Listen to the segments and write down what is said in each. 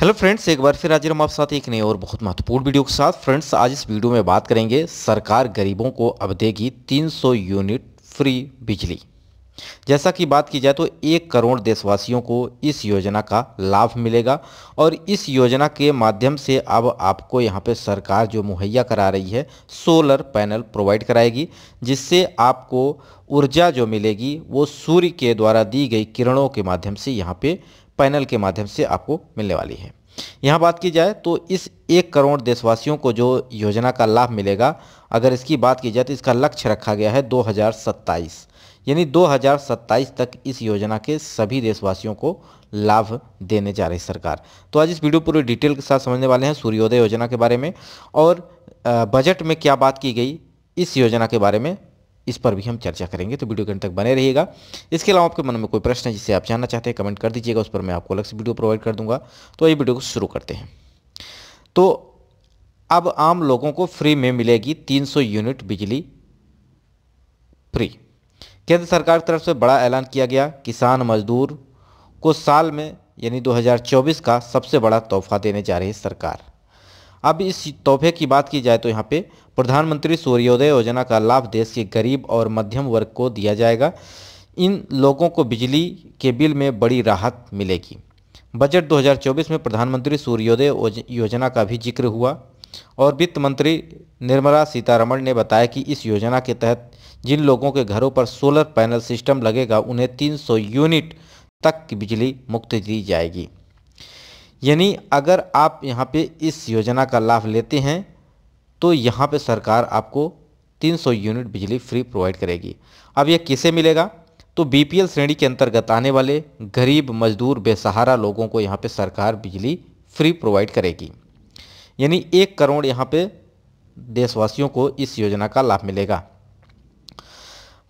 hello friends एक बार फिर आज हम आप साथ एक नए और बहुत महत्वपूर्ण वीडियो के साथ फ्रेंड्स आज इस वीडियो में बात करेंगे सरकार गरीबों को अब देगी 300 यूनिट फ्री बिजली जैसा कि बात की जाए तो एक करोड़ देशवासियों को इस योजना का लाभ मिलेगा और इस योजना के माध्यम से अब आपको यहाँ पे सरकार जो मुहैया करा रही है सोलर पैनल प्रोवाइड कराएगी जिससे आपको ऊर्जा जो मिलेगी वो सूर्य के द्वारा दी गई किरणों के माध्यम से यहाँ पे पैनल के माध्यम से आपको मिलने वाली है यहाँ बात की जाए तो इस एक करोड़ देशवासियों को जो योजना का लाभ मिलेगा अगर इसकी बात की जाए तो इसका लक्ष्य रखा गया है 2027 यानी 2027 तक इस योजना के सभी देशवासियों को लाभ देने जा रही सरकार तो आज इस वीडियो पूरी डिटेल के साथ समझने वाले हैं सूर्योदय योजना के बारे में और बजट में क्या बात की गई इस योजना के बारे में इस पर भी हम चर्चा करेंगे तो वीडियो के अंत तक बने रहिएगा इसके अलावा आपके मन में कोई प्रश्न है जिसे आप जानना चाहते हैं कमेंट कर दीजिएगा उस पर मैं आपको अलग से वीडियो प्रोवाइड कर दूंगा तो ये वीडियो को शुरू करते हैं तो अब आम लोगों को फ्री में मिलेगी 300 यूनिट बिजली फ्री केंद्र सरकार की तरफ से बड़ा ऐलान किया गया किसान मजदूर को साल में यानी 2024 का सबसे बड़ा तोहफा देने जा रही है सरकार अब इस तोहफे की बात की जाए तो यहाँ पे प्रधानमंत्री सूर्योदय योजना का लाभ देश के गरीब और मध्यम वर्ग को दिया जाएगा इन लोगों को बिजली के बिल में बड़ी राहत मिलेगी बजट 2024 में प्रधानमंत्री सूर्योदय योजना का भी जिक्र हुआ और वित्त मंत्री निर्मला सीतारमण ने बताया कि इस योजना के तहत जिन लोगों के घरों पर सोलर पैनल सिस्टम लगेगा उन्हें 300 यूनिट तक की बिजली मुक्त दी जाएगी यानी अगर आप यहाँ पे इस योजना का लाभ लेते हैं तो यहाँ पे सरकार आपको 300 यूनिट बिजली फ्री प्रोवाइड करेगी अब यह किसे मिलेगा तो बीपीएल श्रेणी के अंतर्गत आने वाले गरीब मजदूर बेसहारा लोगों को यहाँ पे सरकार बिजली फ्री प्रोवाइड करेगी यानी एक करोड़ यहाँ पे देशवासियों को इस योजना का लाभ मिलेगा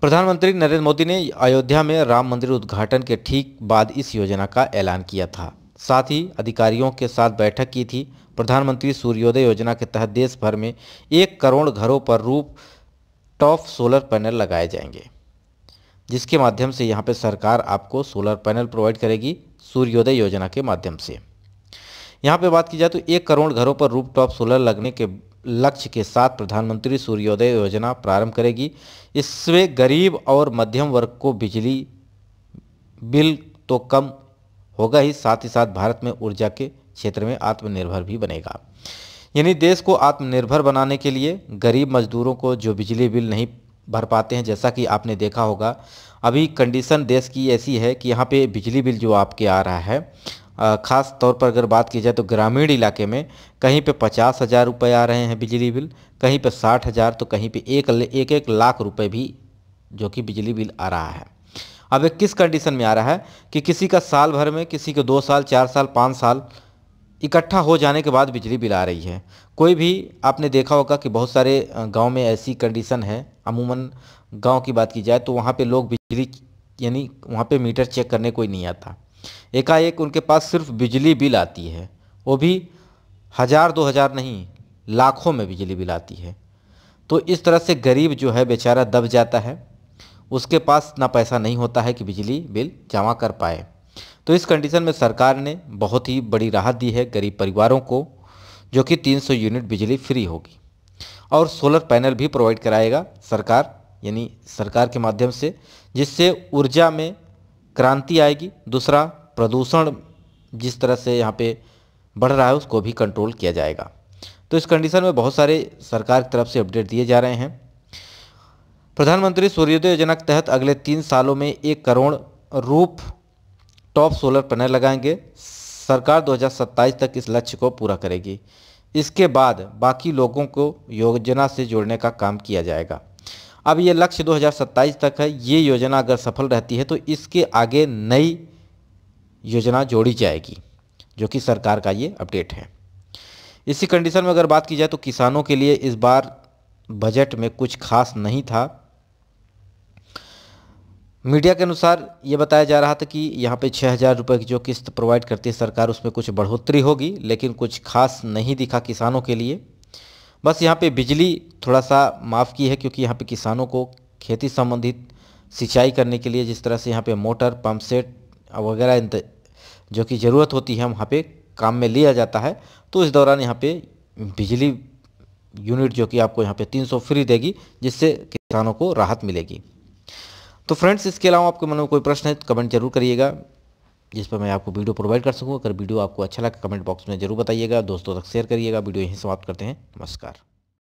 प्रधानमंत्री नरेंद्र मोदी ने अयोध्या में राम मंदिर उद्घाटन के ठीक बाद इस योजना का ऐलान किया था साथ ही अधिकारियों के साथ बैठक की थी प्रधानमंत्री सूर्योदय योजना के तहत देश भर में एक करोड़ घरों पर रूप टॉप सोलर पैनल लगाए जाएंगे जिसके माध्यम से यहाँ पे सरकार आपको सोलर पैनल प्रोवाइड करेगी सूर्योदय योजना के माध्यम से यहाँ पे बात की जाए तो एक करोड़ घरों पर रूप टॉप सोलर लगने के लक्ष्य के साथ प्रधानमंत्री सूर्योदय योजना प्रारंभ करेगी इससे गरीब और मध्यम वर्ग को बिजली बिल तो कम होगा ही साथ ही साथ भारत में ऊर्जा के क्षेत्र में आत्मनिर्भर भी बनेगा यानी देश को आत्मनिर्भर बनाने के लिए गरीब मजदूरों को जो बिजली बिल नहीं भर पाते हैं जैसा कि आपने देखा होगा अभी कंडीशन देश की ऐसी है कि यहाँ पे बिजली बिल जो आपके आ रहा है ख़ास तौर पर अगर बात की जाए तो ग्रामीण इलाके में कहीं पे पचास हज़ार रुपये आ रहे हैं बिजली बिल कहीं पे साठ हज़ार तो कहीं पे एक एक, एक लाख रुपए भी जो कि बिजली बिल आ रहा है अब ये किस कंडीशन में आ रहा है कि किसी का साल भर में किसी के दो साल चार साल पाँच साल इकट्ठा हो जाने के बाद बिजली बिल आ रही है कोई भी आपने देखा होगा कि बहुत सारे गांव में ऐसी कंडीशन है अमूमन गांव की बात की जाए तो वहाँ पे लोग बिजली यानी वहाँ पे मीटर चेक करने कोई नहीं आता एकाएक उनके पास सिर्फ बिजली बिल आती है वो भी हज़ार दो हज़ार नहीं लाखों में बिजली बिल आती है तो इस तरह से गरीब जो है बेचारा दब जाता है उसके पास ना पैसा नहीं होता है कि बिजली बिल जमा कर पाए तो इस कंडीशन में सरकार ने बहुत ही बड़ी राहत दी है गरीब परिवारों को जो कि 300 यूनिट बिजली फ्री होगी और सोलर पैनल भी प्रोवाइड कराएगा सरकार यानी सरकार के माध्यम से जिससे ऊर्जा में क्रांति आएगी दूसरा प्रदूषण जिस तरह से यहाँ पे बढ़ रहा है उसको भी कंट्रोल किया जाएगा तो इस कंडीशन में बहुत सारे सरकार की तरफ से अपडेट दिए जा रहे हैं प्रधानमंत्री सूर्योदय योजना के तहत अगले तीन सालों में एक करोड़ रूप टॉप सोलर पैनल लगाएंगे सरकार 2027 तक इस लक्ष्य को पूरा करेगी इसके बाद बाकी लोगों को योजना से जोड़ने का काम किया जाएगा अब ये लक्ष्य 2027 तक है ये योजना अगर सफल रहती है तो इसके आगे नई योजना जोड़ी जाएगी जो कि सरकार का ये अपडेट है इसी कंडीशन में अगर बात की जाए तो किसानों के लिए इस बार बजट में कुछ खास नहीं था मीडिया के अनुसार ये बताया जा रहा था कि यहाँ पे छः हज़ार रुपये की जो किस्त प्रोवाइड करती है सरकार उसमें कुछ बढ़ोतरी होगी लेकिन कुछ खास नहीं दिखा किसानों के लिए बस यहाँ पे बिजली थोड़ा सा माफ़ की है क्योंकि यहाँ पे किसानों को खेती संबंधित सिंचाई करने के लिए जिस तरह से यहाँ पे मोटर पंप सेट वगैरह जो कि ज़रूरत होती है वहाँ पर काम में लिया जाता है तो इस दौरान यहाँ पर बिजली यूनिट जो कि आपको यहाँ पे तीन फ्री देगी जिससे किसानों को राहत मिलेगी तो फ्रेंड्स इसके अलावा आपके मन में कोई प्रश्न है तो कमेंट जरूर करिएगा जिस पर मैं आपको वीडियो प्रोवाइड कर सकूँ अगर वीडियो आपको अच्छा लगा कमेंट बॉक्स में जरूर बताइएगा दोस्तों तक शेयर करिएगा वीडियो यहीं समाप्त करते हैं नमस्कार